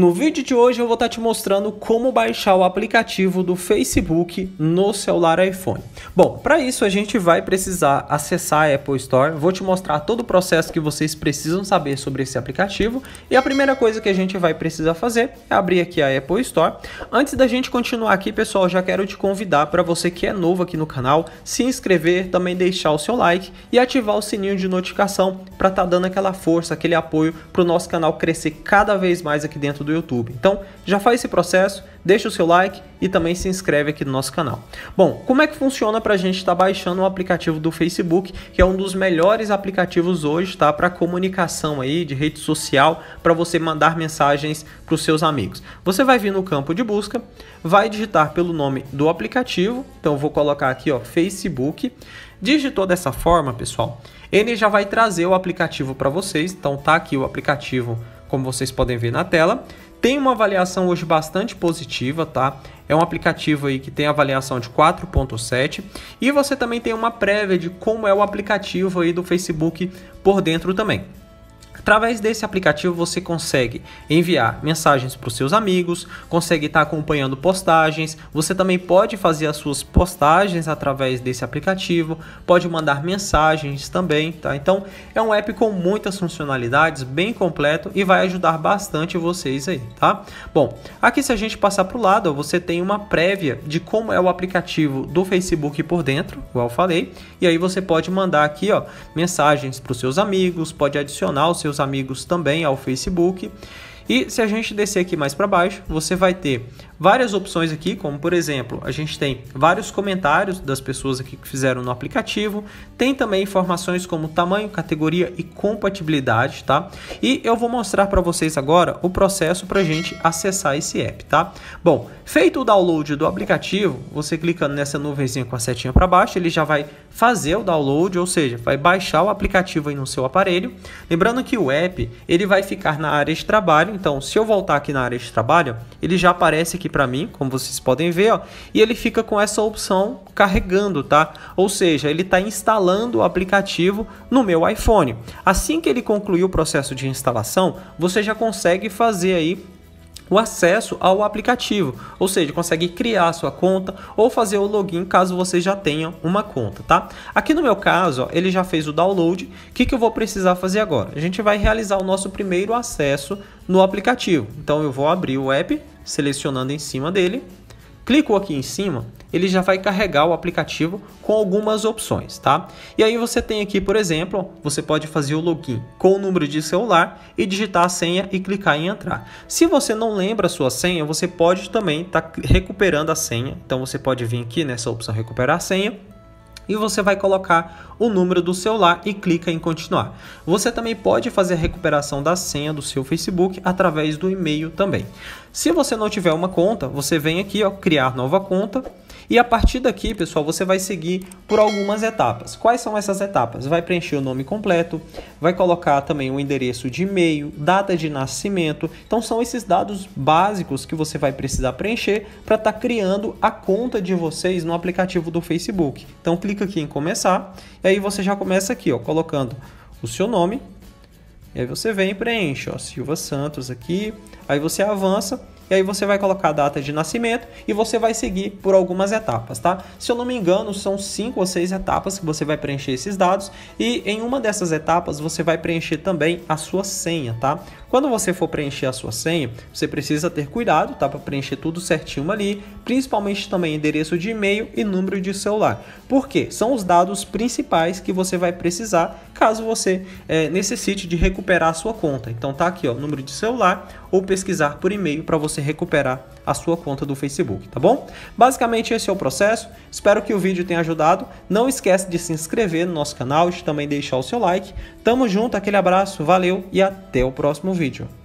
No vídeo de hoje eu vou estar tá te mostrando como baixar o aplicativo do Facebook no celular iPhone. Bom, para isso a gente vai precisar acessar a Apple Store, vou te mostrar todo o processo que vocês precisam saber sobre esse aplicativo e a primeira coisa que a gente vai precisar fazer é abrir aqui a Apple Store. Antes da gente continuar aqui pessoal, já quero te convidar para você que é novo aqui no canal, se inscrever, também deixar o seu like e ativar o sininho de notificação para estar tá dando aquela força, aquele apoio para o nosso canal crescer cada vez mais aqui dentro do do YouTube. Então, já faz esse processo, deixa o seu like e também se inscreve aqui no nosso canal. Bom, como é que funciona para a gente estar tá baixando o aplicativo do Facebook, que é um dos melhores aplicativos hoje, tá, para comunicação aí de rede social, para você mandar mensagens para os seus amigos. Você vai vir no campo de busca, vai digitar pelo nome do aplicativo, então vou colocar aqui, ó, Facebook. Digitou dessa forma, pessoal, ele já vai trazer o aplicativo para vocês. Então tá aqui o aplicativo como vocês podem ver na tela. Tem uma avaliação hoje bastante positiva, tá? É um aplicativo aí que tem avaliação de 4.7 e você também tem uma prévia de como é o aplicativo aí do Facebook por dentro também. Através desse aplicativo você consegue enviar mensagens para os seus amigos, consegue estar tá acompanhando postagens, você também pode fazer as suas postagens através desse aplicativo, pode mandar mensagens também, tá? Então é um app com muitas funcionalidades, bem completo e vai ajudar bastante vocês aí, tá? Bom, aqui se a gente passar para o lado, você tem uma prévia de como é o aplicativo do Facebook por dentro, igual eu falei, e aí você pode mandar aqui ó, mensagens para os seus amigos, pode adicionar os seus seus amigos também ao Facebook e se a gente descer aqui mais para baixo, você vai ter várias opções aqui, como por exemplo, a gente tem vários comentários das pessoas aqui que fizeram no aplicativo, tem também informações como tamanho, categoria e compatibilidade, tá? E eu vou mostrar para vocês agora o processo para a gente acessar esse app, tá? Bom, feito o download do aplicativo, você clicando nessa nuvenzinha com a setinha para baixo, ele já vai fazer o download, ou seja, vai baixar o aplicativo aí no seu aparelho. Lembrando que o app, ele vai ficar na área de trabalho, então, se eu voltar aqui na área de trabalho, ele já aparece aqui para mim, como vocês podem ver, ó, e ele fica com essa opção carregando, tá? Ou seja, ele está instalando o aplicativo no meu iPhone. Assim que ele concluir o processo de instalação, você já consegue fazer aí o acesso ao aplicativo, ou seja, consegue criar a sua conta ou fazer o login caso você já tenha uma conta, tá? Aqui no meu caso, ó, ele já fez o download, o que, que eu vou precisar fazer agora? A gente vai realizar o nosso primeiro acesso no aplicativo, então eu vou abrir o app, selecionando em cima dele, clico aqui em cima, ele já vai carregar o aplicativo com algumas opções, tá? E aí você tem aqui, por exemplo, você pode fazer o login com o número de celular e digitar a senha e clicar em entrar. Se você não lembra a sua senha, você pode também estar tá recuperando a senha. Então você pode vir aqui nessa opção recuperar a senha e você vai colocar o número do celular e clica em continuar. Você também pode fazer a recuperação da senha do seu Facebook através do e-mail também. Se você não tiver uma conta, você vem aqui, ó, criar nova conta e a partir daqui, pessoal, você vai seguir por algumas etapas. Quais são essas etapas? Vai preencher o nome completo, vai colocar também o endereço de e-mail, data de nascimento. Então são esses dados básicos que você vai precisar preencher para estar tá criando a conta de vocês no aplicativo do Facebook. Então clica aqui em começar e aí você já começa aqui, ó, colocando o seu nome. E aí você vem e preenche, ó, Silva Santos aqui. Aí você avança e aí você vai colocar a data de nascimento e você vai seguir por algumas etapas, tá? Se eu não me engano, são cinco ou seis etapas que você vai preencher esses dados e em uma dessas etapas você vai preencher também a sua senha, tá? Quando você for preencher a sua senha, você precisa ter cuidado, tá? Para preencher tudo certinho ali, principalmente também endereço de e-mail e número de celular. Porque São os dados principais que você vai precisar caso você é, necessite de recuperar a sua conta. Então tá aqui, ó, número de celular ou pesquisar por e-mail para você você recuperar a sua conta do Facebook, tá bom? Basicamente esse é o processo. Espero que o vídeo tenha ajudado. Não esquece de se inscrever no nosso canal e também deixar o seu like. Tamo junto, aquele abraço, valeu e até o próximo vídeo.